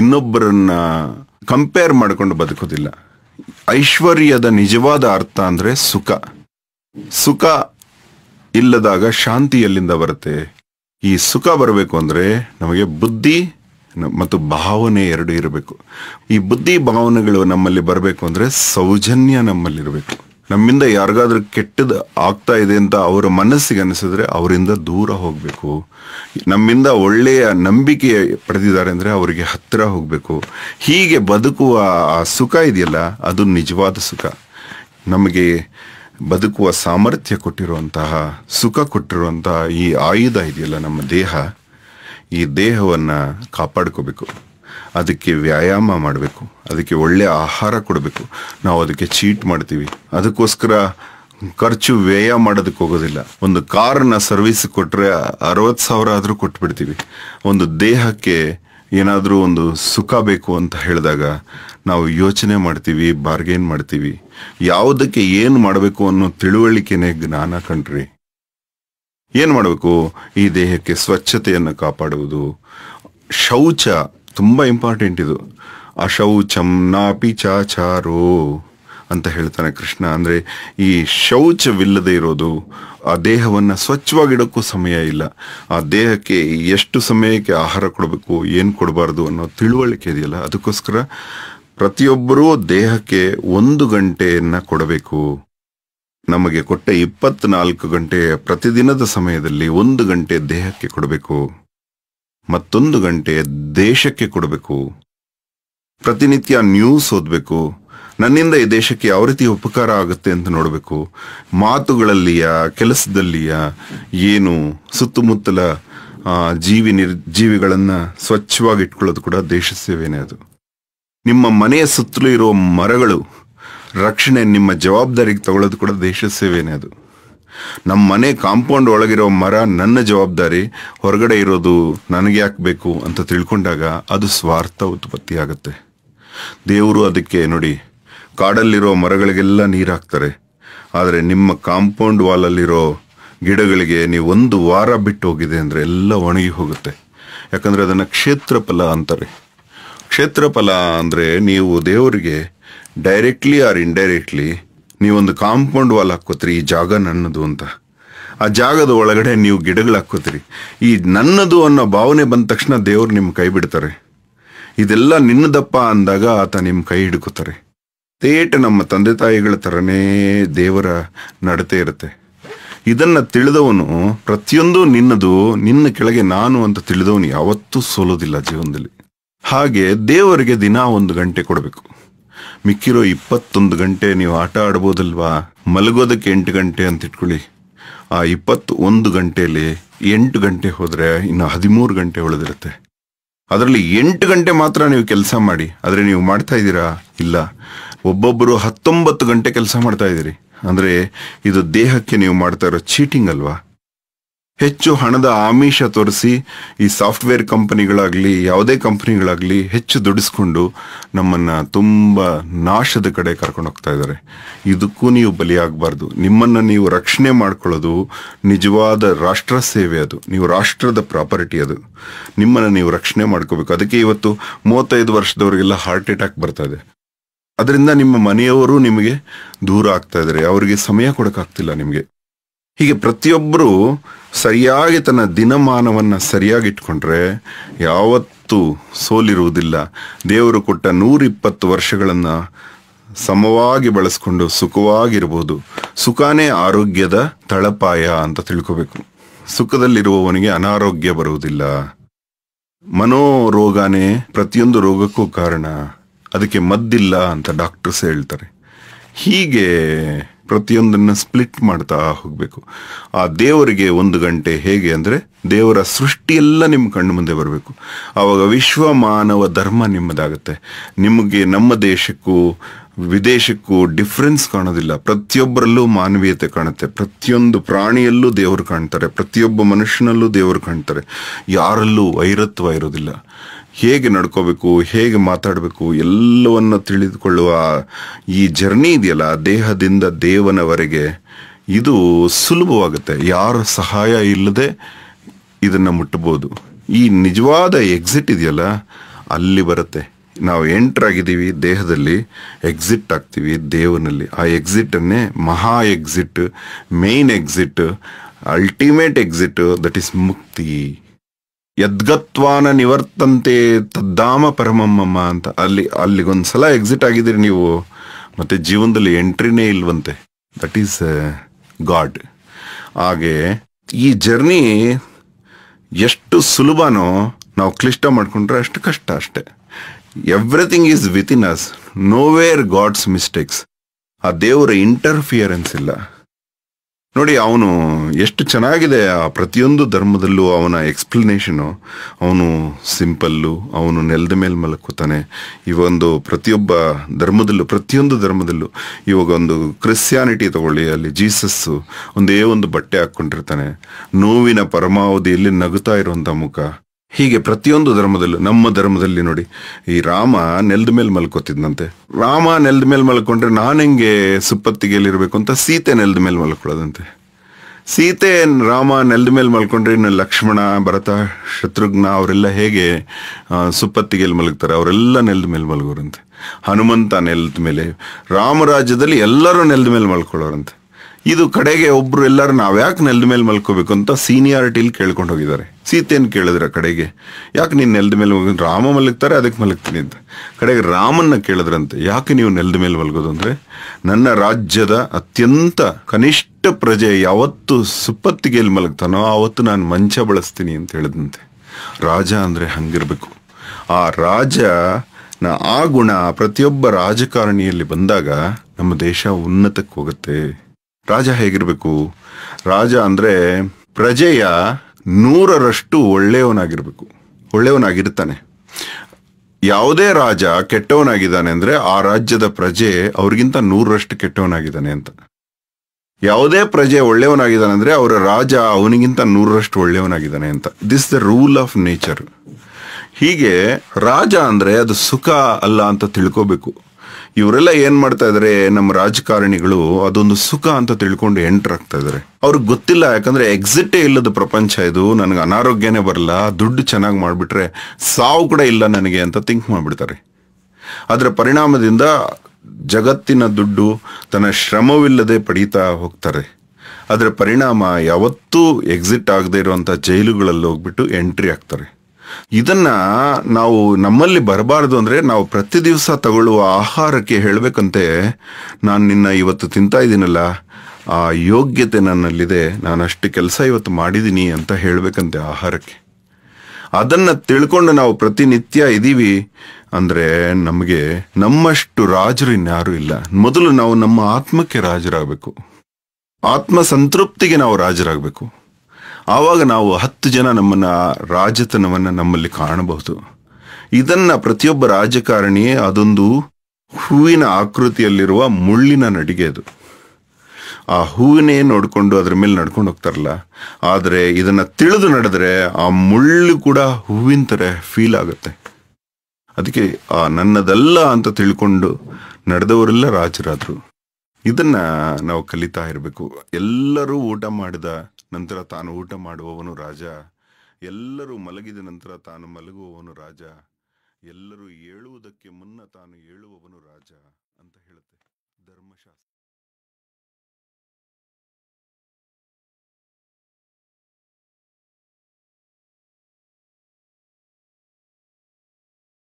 ಇನ್ನೊಬ್ಬರನ್ನ ಕಂಪೇರ್ ಮಾಡಿಕೊಂಡು ಬದುಕೋದಿಲ್ಲ ಐಶ್ವರ್ಯದ ನಿಜವಾದ ಅರ್ಥ ಅಂದ್ರೆ ಸುಖ ಸುಖ ಇಲ್ಲದಾಗ ಶಾಂತಿ ಎಲ್ಲಿಂದ ಬರುತ್ತೆ ಈ ಸುಖ ಬರಬೇಕು ಅಂದ್ರೆ ನಮಗೆ ಬುದ್ಧಿ ಮತ್ತು ಭಾವನೆ ಎರಡು ಇರಬೇಕು ಈ ಬುದ್ಧಿ ಭಾವನೆಗಳು ನಮ್ಮಲ್ಲಿ ಬರಬೇಕು ಅಂದ್ರೆ ಸೌಜನ್ಯ ನಮ್ಮಲ್ಲಿರಬೇಕು ನಮ್ಮಿಂದ ಯಾರಿಗಾದ್ರೂ ಕೆಟ್ಟದ ಆಗ್ತಾ ಇದೆ ಅಂತ ಅವರ ಮನಸ್ಸಿಗೆ ಅನಿಸಿದ್ರೆ ಅವರಿಂದ ದೂರ ಹೋಗಬೇಕು ನಮ್ಮಿಂದ ಒಳ್ಳೆಯ ನಂಬಿಕೆ ಪಡೆದಿದ್ದಾರೆ ಅಂದರೆ ಅವರಿಗೆ ಹತ್ತಿರ ಹೋಗಬೇಕು ಹೀಗೆ ಬದುಕುವ ಆ ಸುಖ ಇದೆಯಲ್ಲ ಅದು ನಿಜವಾದ ಸುಖ ನಮಗೆ ಬದುಕುವ ಸಾಮರ್ಥ್ಯ ಕೊಟ್ಟಿರುವಂತಹ ಸುಖ ಕೊಟ್ಟಿರುವಂತಹ ಈ ಆಯುಧ ಇದೆಯಲ್ಲ ನಮ್ಮ ದೇಹ ಈ ದೇಹವನ್ನು ಕಾಪಾಡ್ಕೋಬೇಕು ಅದಕ್ಕೆ ವ್ಯಾಯಾಮ ಮಾಡಬೇಕು ಅದಕ್ಕೆ ಒಳ್ಳೆಯ ಆಹಾರ ಕೊಡಬೇಕು ನಾವು ಅದಕ್ಕೆ ಚೀಟ್ ಮಾಡ್ತೀವಿ ಅದಕ್ಕೋಸ್ಕರ ಖರ್ಚು ವ್ಯಯ ಮಾಡೋದಕ್ಕೆ ಹೋಗೋದಿಲ್ಲ ಒಂದು ಕಾರನ್ನ ಸರ್ವಿಸ್ ಕೊಟ್ಟರೆ ಅರವತ್ತು ಸಾವಿರ ಆದರೂ ಕೊಟ್ಬಿಡ್ತೀವಿ ಒಂದು ದೇಹಕ್ಕೆ ಏನಾದರೂ ಒಂದು ಸುಖ ಬೇಕು ಅಂತ ಹೇಳಿದಾಗ ನಾವು ಯೋಚನೆ ಮಾಡ್ತೀವಿ ಬಾರ್ಗೇನ್ ಮಾಡ್ತೀವಿ ಯಾವುದಕ್ಕೆ ಏನು ಮಾಡಬೇಕು ಅನ್ನೋ ತಿಳುವಳಿಕೆನೇ ಜ್ಞಾನ ಕಂಡ್ರಿ ಏನು ಮಾಡಬೇಕು ಈ ದೇಹಕ್ಕೆ ಸ್ವಚ್ಛತೆಯನ್ನು ಕಾಪಾಡುವುದು ಶೌಚ ತುಂಬ ಇಂಪಾರ್ಟೆಂಟ್ ಇದು ಅಶೌಚಂ ನಾಪಿ ಚಾಚಾರೋ ಅಂತ ಹೇಳ್ತಾನೆ ಕೃಷ್ಣ ಅಂದರೆ ಈ ಶೌಚವಿಲ್ಲದೆ ಇರೋದು ಆ ದೇಹವನ್ನು ಸ್ವಚ್ಛವಾಗಿಡೋಕ್ಕೂ ಸಮಯ ಇಲ್ಲ ಆ ದೇಹಕ್ಕೆ ಎಷ್ಟು ಸಮಯಕ್ಕೆ ಆಹಾರ ಕೊಡಬೇಕು ಏನು ಕೊಡಬಾರ್ದು ಅನ್ನೋ ತಿಳುವಳಿಕೆ ಇದೆಯಲ್ಲ ಅದಕ್ಕೋಸ್ಕರ ಪ್ರತಿಯೊಬ್ಬರೂ ದೇಹಕ್ಕೆ ಒಂದು ಗಂಟೆಯನ್ನು ಕೊಡಬೇಕು ನಮಗೆ ಕೊಟ್ಟ ಇಪ್ಪತ್ನಾಲ್ಕು ಗಂಟೆ ಪ್ರತಿದಿನದ ಸಮಯದಲ್ಲಿ ಒಂದು ಗಂಟೆ ದೇಹಕ್ಕೆ ಕೊಡಬೇಕು ಮತ್ತೊಂದು ಗಂಟೆ ದೇಶಕ್ಕೆ ಕೊಡಬೇಕು ಪ್ರತಿನಿತ್ಯ ನ್ಯೂಸ್ ಓದಬೇಕು ನನ್ನಿಂದ ಈ ದೇಶಕ್ಕೆ ಯಾವ ರೀತಿ ಉಪಕಾರ ಆಗುತ್ತೆ ಅಂತ ನೋಡಬೇಕು ಮಾತುಗಳಲ್ಲಿಯ ಕೆಲಸದಲ್ಲಿಯ ಏನು ಸುತ್ತಮುತ್ತಲ ಜೀವಿ ನಿರ್ ಜೀವಿಗಳನ್ನು ಸ್ವಚ್ಛವಾಗಿ ಇಟ್ಕೊಳ್ಳೋದು ಕೂಡ ದೇಶ ಸೇವೆನೇ ಅದು ನಿಮ್ಮ ಮನೆಯ ಸುತ್ತಲೂ ಇರುವ ಮರಗಳು ರಕ್ಷಣೆ ನಿಮ್ಮ ಜವಾಬ್ದಾರಿಗೆ ತಗೊಳ್ಳೋದು ಕೂಡ ದೇಶ ಸೇವೆನೇ ಅದು ನಮ್ಮ ಮನೆ ಕಾಂಪೌಂಡ್ ಒಳಗಿರೋ ಮರ ನನ್ನ ಜವಾಬ್ದಾರಿ ಹೊರಗಡೆ ಇರೋದು ನನಗೆ ಯಾಕೆ ಅಂತ ತಿಳ್ಕೊಂಡಾಗ ಅದು ಸ್ವಾರ್ಥ ಉತ್ಪತ್ತಿ ಆಗುತ್ತೆ ದೇವರು ಅದಕ್ಕೆ ನೋಡಿ ಕಾಡಲ್ಲಿರೋ ಮರಗಳಿಗೆಲ್ಲ ನೀರು ಹಾಕ್ತಾರೆ ಆದರೆ ನಿಮ್ಮ ಕಾಂಪೌಂಡ್ ವಾಲಲ್ಲಿರೋ ಗಿಡಗಳಿಗೆ ನೀವು ಒಂದು ವಾರ ಬಿಟ್ಟು ಹೋಗಿದೆ ಅಂದರೆ ಎಲ್ಲ ಒಣಗಿ ಹೋಗುತ್ತೆ ಯಾಕಂದರೆ ಅದನ್ನು ಕ್ಷೇತ್ರಫಲ ಅಂತಾರೆ ಕ್ಷೇತ್ರಫಲ ಅಂದರೆ ನೀವು ದೇವರಿಗೆ ಡೈರೆಕ್ಟ್ಲಿ ಆರ್ ಇಂಡೈರೆಕ್ಟ್ಲಿ ನೀವೊಂದು ಕಾಂಪೌಂಡ್ ವಾಲ್ ಹಾಕೋತ್ರಿ ಈ ಜಾಗ ನನ್ನದು ಅಂತ ಆ ಜಾಗದ ಒಳಗಡೆ ನೀವು ಗಿಡಗಳು ಹಾಕೋತ್ರಿ ಈ ನನ್ನದು ಅನ್ನೋ ಭಾವನೆ ಬಂದ ತಕ್ಷಣ ದೇವರು ನಿಮ್ಮ ಕೈ ಬಿಡ್ತಾರೆ ಇದೆಲ್ಲ ನಿನ್ನದಪ್ಪ ಅಂದಾಗ ಆತ ನಿಮ್ಮ ಕೈ ಹಿಡ್ಕೋತಾರೆ ತೇಟ ನಮ್ಮ ತಂದೆ ತಾಯಿಗಳ ಥರನೇ ದೇವರ ನಡತೆ ಇರುತ್ತೆ ಇದನ್ನು ತಿಳಿದವನು ಪ್ರತಿಯೊಂದು ನಿನ್ನದು ನಿನ್ನ ಕೆಳಗೆ ನಾನು ಅಂತ ತಿಳಿದವನು ಯಾವತ್ತೂ ಸೋಲೋದಿಲ್ಲ ಜೀವನದಲ್ಲಿ ಹಾಗೆ ದೇವರಿಗೆ ದಿನ ಒಂದು ಗಂಟೆ ಕೊಡಬೇಕು ಮಿಕ್ಕಿರೋ ಇಪ್ಪತ್ತೊಂದು ಗಂಟೆ ನೀವು ಆಟ ಆಡ್ಬೋದಲ್ವಾ ಮಲಗೋದಕ್ಕೆ ಎಂಟು ಗಂಟೆ ಅಂತ ಇಟ್ಕೊಳ್ಳಿ ಆ ಇಪ್ಪತ್ತೊಂದು ಗಂಟೆಯಲ್ಲಿ ಎಂಟು ಗಂಟೆ ಹೋದರೆ ಇನ್ನು ಹದಿಮೂರು ಗಂಟೆ ಉಳಿದಿರುತ್ತೆ ಅದರಲ್ಲಿ ಎಂಟು ಗಂಟೆ ಮಾತ್ರ ನೀವು ಕೆಲಸ ಮಾಡಿ ಆದರೆ ನೀವು ಮಾಡ್ತಾ ಇದ್ದೀರಾ ಇಲ್ಲ ಒಬ್ಬೊಬ್ಬರು ಹತ್ತೊಂಬತ್ತು ಗಂಟೆ ಕೆಲಸ ಮಾಡ್ತಾ ಇದ್ದೀರಿ ಅಂದರೆ ಇದು ದೇಹಕ್ಕೆ ನೀವು ಮಾಡ್ತಾ ಇರೋ ಚೀಟಿಂಗ್ ಅಲ್ವಾ ಹೆಚ್ಚು ಹಣದ ಆಮಿಷ ತೋರಿಸಿ ಈ ಸಾಫ್ಟ್ವೇರ್ ಕಂಪನಿಗಳಾಗಲಿ ಯಾವುದೇ ಕಂಪನಿಗಳಾಗಲಿ ಹೆಚ್ಚು ದುಡಿಸ್ಕೊಂಡು ನಮ್ಮನ್ನು ತುಂಬ ನಾಶದ ಕಡೆ ಕರ್ಕೊಂಡು ಹೋಗ್ತಾ ಇದ್ದಾರೆ ಇದಕ್ಕೂ ನೀವು ಬಲಿಯಾಗಬಾರ್ದು ನಿಮ್ಮನ್ನು ನೀವು ರಕ್ಷಣೆ ಮಾಡ್ಕೊಳ್ಳೋದು ನಿಜವಾದ ರಾಷ್ಟ್ರ ಸೇವೆ ಅದು ನೀವು ರಾಷ್ಟ್ರದ ಪ್ರಾಪರ್ಟಿ ಅದು ನಿಮ್ಮನ್ನು ನೀವು ರಕ್ಷಣೆ ಮಾಡ್ಕೋಬೇಕು ಅದಕ್ಕೆ ಇವತ್ತು ಮೂವತ್ತೈದು ವರ್ಷದವರಿಗೆಲ್ಲ ಹಾರ್ಟ್ ಅಟ್ಯಾಕ್ ಬರ್ತಾ ಇದೆ ಅದರಿಂದ ನಿಮ್ಮ ಮನೆಯವರು ನಿಮಗೆ ದೂರ ಆಗ್ತಾ ಇದ್ದಾರೆ ಅವರಿಗೆ ಸಮಯ ಕೊಡೋಕ್ಕಾಗ್ತಿಲ್ಲ ನಿಮಗೆ ಹೀಗೆ ಪ್ರತಿಯೊಬ್ಬರು ಸರಿಯಾಗಿ ತನ್ನ ದಿನಮಾನವನ್ನು ಸರಿಯಾಗಿಟ್ಕೊಂಡ್ರೆ ಯಾವತ್ತೂ ಸೋಲಿರುವುದಿಲ್ಲ ದೇವರು ಕೊಟ್ಟ ನೂರಿಪ್ಪತ್ತು ವರ್ಷಗಳನ್ನು ಸಮವಾಗಿ ಬಳಸ್ಕೊಂಡು ಸುಖವಾಗಿರ್ಬೋದು ಸುಖಾನೇ ಆರೋಗ್ಯದ ತಳಪಾಯ ಅಂತ ತಿಳ್ಕೋಬೇಕು ಸುಖದಲ್ಲಿರುವವನಿಗೆ ಅನಾರೋಗ್ಯ ಬರುವುದಿಲ್ಲ ಮನೋರೋಗನೇ ಪ್ರತಿಯೊಂದು ರೋಗಕ್ಕೂ ಕಾರಣ ಅದಕ್ಕೆ ಮದ್ದಿಲ್ಲ ಅಂತ ಡಾಕ್ಟರ್ಸ್ ಹೇಳ್ತಾರೆ ಹೀಗೆ ಪ್ರತಿಯೊಂದನ್ನು ಸ್ಪ್ಲಿಟ್ ಮಾಡ್ತಾ ಹೋಗಬೇಕು ಆ ದೇವರಿಗೆ ಒಂದು ಗಂಟೆ ಹೇಗೆ ಅಂದರೆ ದೇವರ ಸೃಷ್ಟಿಯೆಲ್ಲ ನಿಮ್ಮ ಕಣ್ಣು ಮುಂದೆ ಬರಬೇಕು ಆವಾಗ ವಿಶ್ವ ಮಾನವ ಧರ್ಮ ನಿಮ್ಮದಾಗುತ್ತೆ ನಿಮಗೆ ನಮ್ಮ ದೇಶಕ್ಕೂ ವಿದೇಶಕ್ಕೂ ಡಿಫ್ರೆನ್ಸ್ ಕಾಣೋದಿಲ್ಲ ಪ್ರತಿಯೊಬ್ಬರಲ್ಲೂ ಮಾನವೀಯತೆ ಕಾಣುತ್ತೆ ಪ್ರತಿಯೊಂದು ಪ್ರಾಣಿಯಲ್ಲೂ ದೇವರು ಕಾಣ್ತಾರೆ ಪ್ರತಿಯೊಬ್ಬ ಮನುಷ್ಯನಲ್ಲೂ ದೇವರು ಕಾಣ್ತಾರೆ ಯಾರಲ್ಲೂ ವೈರತ್ವ ಇರೋದಿಲ್ಲ ಹೇಗೆ ನಡ್ಕೋಬೇಕು ಹೇಗೆ ಮಾತಾಡಬೇಕು ಎಲ್ಲವನ್ನು ತಿಳಿದುಕೊಳ್ಳುವ ಈ ಜರ್ನಿ ಇದೆಯಲ್ಲ ದೇಹದಿಂದ ದೇವನವರೆಗೆ ಇದು ಸುಲಭವಾಗುತ್ತೆ ಯಾರ ಸಹಾಯ ಇಲ್ಲದೆ ಇದನ್ನು ಮುಟ್ಟಬಹುದು ಈ ನಿಜವಾದ ಎಕ್ಸಿಟ್ ಇದೆಯಲ್ಲ ಅಲ್ಲಿ ಬರುತ್ತೆ ನಾವು ಎಂಟ್ರಾಗಿದ್ದೀವಿ ದೇಹದಲ್ಲಿ ಎಕ್ಸಿಟ್ ಆಗ್ತೀವಿ ದೇವನಲ್ಲಿ ಆ ಎಕ್ಸಿಟನ್ನೇ ಮಹಾ exit main exit ultimate exit that is ಮುಕ್ತಿ ಯದ್ಗತ್ವಾನ ನಿವರ್ತಂತೆ ತದ್ದಾಮ ಪರಮಮ್ಮಮ್ಮ ಅಂತ ಅಲ್ಲಿ ಅಲ್ಲಿಗೊಂದ್ಸಲ ಎಕ್ಸಿಟ್ ಆಗಿದ್ದೀರಿ ನೀವು ಮತ್ತೆ ಜೀವನದಲ್ಲಿ ಎಂಟ್ರಿನೇ ಇಲ್ವಂತೆ ದಟ್ ಈಸ್ ಗಾಡ್ ಹಾಗೆ ಈ ಜರ್ನಿ ಎಷ್ಟು ಸುಲಭನೋ ನಾವು ಕ್ಲಿಷ್ಟ ಮಾಡಿಕೊಂಡ್ರೆ ಅಷ್ಟು ಕಷ್ಟ ಅಷ್ಟೆ everything is within us nowhere God's mistakes ಆ ದೇವರ ಇಂಟರ್ಫಿಯರೆನ್ಸ್ ಇಲ್ಲ ನೋಡಿ ಅವನು ಎಷ್ಟು ಚೆನ್ನಾಗಿದೆ ಆ ಪ್ರತಿಯೊಂದು ಧರ್ಮದಲ್ಲೂ ಅವನ ಎಕ್ಸ್ಪ್ಲನೇಷನು ಅವನು ಸಿಂಪಲ್ಲು ಅವನು ನೆಲದ ಮೇಲೆ ಮಲಕೋತಾನೆ ಈ ಒಂದು ಪ್ರತಿಯೊಬ್ಬ ಧರ್ಮದಲ್ಲೂ ಪ್ರತಿಯೊಂದು ಧರ್ಮದಲ್ಲೂ ಇವಾಗ ಒಂದು ಕ್ರಿಸ್ಟಿಯಾನಿಟಿ ತಗೊಳ್ಳಿ ಅಲ್ಲಿ ಜೀಸಸ್ಸು ಒಂದೇ ಒಂದು ಬಟ್ಟೆ ಹಾಕ್ಕೊಂಡಿರ್ತಾನೆ ನೋವಿನ ಪರಮಾವಧಿಯಲ್ಲಿ ನಗುತ್ತಾ ಇರುವಂಥ ಮುಖ ಹೀಗೆ ಪ್ರತಿಯೊಂದು ಧರ್ಮದಲ್ಲೂ ನಮ್ಮ ಧರ್ಮದಲ್ಲಿ ನೋಡಿ ಈ ರಾಮ ನೆಲದ ಮೇಲೆ ಮಲ್ಕೋತಿದ್ದಂತೆ ರಾಮ ನೆಲದ ಮೇಲೆ ಮಲ್ಕೊಂಡ್ರೆ ನಾನು ಹೆಂಗೆ ಸುಪ್ಪತ್ತಿಗೆಯಲ್ಲಿರಬೇಕು ಅಂತ ಸೀತೆ ನೆಲದ ಮೇಲೆ ಮಲ್ಕೊಳ್ಳೋದಂತೆ ಸೀತೆ ರಾಮ ನೆಲದ ಮೇಲೆ ಮಲ್ಕೊಂಡ್ರೆ ಇನ್ನು ಲಕ್ಷ್ಮಣ ಭರತ ಶತ್ರುಘ್ನ ಅವರೆಲ್ಲ ಹೇಗೆ ಸುಪ್ಪತ್ತಿಗೆಯಲ್ಲಿ ಮಲಗ್ತಾರೆ ಅವರೆಲ್ಲ ನೆಲದ ಮೇಲೆ ಮಲಗೋರಂತೆ ಹನುಮಂತ ನೆಲದ ಮೇಲೆ ರಾಮರಾಜ್ಯದಲ್ಲಿ ಎಲ್ಲರೂ ನೆಲದ ಮೇಲೆ ಮಲ್ಕೊಳ್ಳೋರಂತೆ ಇದು ಕಡೆಗೆ ಒಬ್ರು ಎಲ್ಲರೂ ನಾವು ಯಾಕೆ ನೆಲದ ಮೇಲೆ ಮಲ್ಕೋಬೇಕು ಅಂತ ಸೀನಿಯಾರಿಟಿಲಿ ಕೇಳ್ಕೊಂಡು ಹೋಗಿದ್ದಾರೆ ಸೀತೆಯನ್ನು ಕೇಳಿದ್ರೆ ಕಡೆಗೆ ಯಾಕೆ ನೀನು ನೆಲದ ಮೇಲೆ ರಾಮ ಮಲಗ್ತಾರೆ ಅದಕ್ಕೆ ಮಲಗ್ತೀನಿ ಅಂತ ಕಡೆಗೆ ರಾಮನ್ನ ಕೇಳಿದ್ರಂತೆ ಯಾಕೆ ನೀವು ನೆಲದ ಮೇಲೆ ಮಲಗೋದು ಅಂದರೆ ನನ್ನ ರಾಜ್ಯದ ಅತ್ಯಂತ ಕನಿಷ್ಠ ಪ್ರಜೆ ಯಾವತ್ತು ಸುಪ್ಪತ್ತಿಗೆಯಲ್ಲಿ ಮಲಗ್ತಾನೋ ಆವತ್ತು ನಾನು ಮಂಚ ಬಳಸ್ತೀನಿ ಅಂತ ಹೇಳಿದಂತೆ ರಾಜ ಅಂದರೆ ಹಂಗಿರಬೇಕು ಆ ರಾಜ ಆ ಗುಣ ಪ್ರತಿಯೊಬ್ಬ ರಾಜಕಾರಣಿಯಲ್ಲಿ ಬಂದಾಗ ನಮ್ಮ ದೇಶ ಉನ್ನತಕ್ಕೆ ಹೋಗುತ್ತೆ ರಾಜ ಹೇಗಿರಬೇಕು ರಾಜ ಅಂದರೆ ಪ್ರಜೆಯ ನೂರರಷ್ಟು ಒಳ್ಳೆಯವನಾಗಿರಬೇಕು ಒಳ್ಳೆಯವನಾಗಿರ್ತಾನೆ ಯಾವುದೇ ರಾಜ ಕೆಟ್ಟವನಾಗಿದ್ದಾನೆ ಅಂದರೆ ಆ ರಾಜ್ಯದ ಪ್ರಜೆ ಅವ್ರಿಗಿಂತ ನೂರರಷ್ಟು ಕೆಟ್ಟವನಾಗಿದ್ದಾನೆ ಅಂತ ಯಾವುದೇ ಪ್ರಜೆ ಒಳ್ಳೆಯವನಾಗಿದ್ದಾನೆ ಅಂದರೆ ಅವರ ರಾಜ ಅವನಿಗಿಂತ ನೂರರಷ್ಟು ಒಳ್ಳೆಯವನಾಗಿದ್ದಾನೆ ಅಂತ this the rule of nature ಹೀಗೆ ರಾಜ ಅಂದರೆ ಅದು ಸುಖ ಅಲ್ಲ ಅಂತ ತಿಳ್ಕೋಬೇಕು ಇವರೆಲ್ಲ ಏನ್ ಮಾಡ್ತಾ ಇದಾರೆ ನಮ್ಮ ರಾಜಕಾರಣಿಗಳು ಅದೊಂದು ಸುಖ ಅಂತ ತಿಳ್ಕೊಂಡು ಎಂಟರ್ ಆಗ್ತಾ ಇದಾರೆ ಅವ್ರಿಗೆ ಗೊತ್ತಿಲ್ಲ ಯಾಕಂದ್ರೆ ಎಕ್ಸಿಟೇ ಇಲ್ಲದ ಪ್ರಪಂಚ ಇದು ನನಗೆ ಅನಾರೋಗ್ಯನೇ ಬರಲ್ಲ ದುಡ್ಡು ಚೆನ್ನಾಗಿ ಮಾಡಿಬಿಟ್ರೆ ಸಾವು ಕೂಡ ಇಲ್ಲ ನನಗೆ ಅಂತ ಥಿಂಕ್ ಮಾಡಿಬಿಡ್ತಾರೆ ಅದರ ಪರಿಣಾಮದಿಂದ ಜಗತ್ತಿನ ದುಡ್ಡು ತನ್ನ ಶ್ರಮವಿಲ್ಲದೆ ಪಡೀತಾ ಹೋಗ್ತಾರೆ ಅದರ ಪರಿಣಾಮ ಯಾವತ್ತೂ ಎಕ್ಸಿಟ್ ಆಗದೆ ಇರುವಂಥ ಜೈಲುಗಳಲ್ಲಿ ಹೋಗ್ಬಿಟ್ಟು ಎಂಟ್ರಿ ಆಗ್ತಾರೆ ಇದನ್ನ ನಾವು ನಮ್ಮಲ್ಲಿ ಬರಬಾರದು ಅಂದ್ರೆ ನಾವು ಪ್ರತಿ ದಿವಸ ತಗೊಳ್ಳುವ ಆಹಾರಕ್ಕೆ ಹೇಳಬೇಕಂತೆ ನಾನು ನಿನ್ನ ಇವತ್ತು ತಿಂತಾ ಇದ್ದೀನಲ್ಲ ಆ ಯೋಗ್ಯತೆ ನನ್ನಲ್ಲಿದೆ ನಾನು ಅಷ್ಟು ಕೆಲಸ ಇವತ್ತು ಮಾಡಿದ್ದೀನಿ ಅಂತ ಹೇಳಬೇಕಂತೆ ಆಹಾರಕ್ಕೆ ಅದನ್ನು ತಿಳ್ಕೊಂಡು ನಾವು ಪ್ರತಿನಿತ್ಯ ಇದ್ದೀವಿ ಅಂದರೆ ನಮಗೆ ನಮ್ಮಷ್ಟು ರಾಜರು ಇನ್ಯಾರು ಇಲ್ಲ ಮೊದಲು ನಾವು ನಮ್ಮ ಆತ್ಮಕ್ಕೆ ರಾಜರಾಗಬೇಕು ಆತ್ಮ ಸಂತೃಪ್ತಿಗೆ ನಾವು ರಾಜರಾಗಬೇಕು ಆವಾಗ ನಾವು ಹತ್ತು ಜನ ನಮ್ಮನ್ನು ರಾಜತನವನ್ನು ನಮ್ಮಲ್ಲಿ ಕಾಣಬಹುದು ಇದನ್ನು ಪ್ರತಿಯೊಬ್ಬ ರಾಜಕಾರಣಿಯೇ ಅದೊಂದು ಹೂವಿನ ಆಕೃತಿಯಲ್ಲಿರುವ ಮುಳ್ಳಿನ ನಡಿಗೆ ಅದು ಆ ಹೂವಿನೇ ನೋಡಿಕೊಂಡು ಅದ್ರ ಮೇಲೆ ನಡ್ಕೊಂಡು ಹೋಗ್ತಾರಲ್ಲ ಆದರೆ ಇದನ್ನು ತಿಳಿದು ನಡೆದ್ರೆ ಆ ಮುಳ್ಳು ಕೂಡ ಹೂವಿನ ಥರ ಫೀಲ್ ಆಗುತ್ತೆ ಅದಕ್ಕೆ ಆ ನನ್ನದಲ್ಲ ಅಂತ ತಿಳ್ಕೊಂಡು ನಡೆದವರೆಲ್ಲ ರಾಜರಾದರು ಇದನ್ನು ನಾವು ಕಲಿತಾ ಇರಬೇಕು ಎಲ್ಲರೂ ಊಟ ಮಾಡಿದ ನಂತರ ತಾನು ಊಟ ಮಾಡುವವನು ರಾಜ ಎಲ್ಲರೂ ಮಲಗಿದ ನಂತರ ತಾನು ಮಲಗುವವನು ರಾಜ ಎಲ್ಲರೂ ಏಳುವುದಕ್ಕೆ ಮುನ್ನ ತಾನು ಏಳುವವನು ರಾಜ ಅಂತ ಹೇಳುತ್ತೆ ಧರ್ಮಶಾಸ್ತ್ರ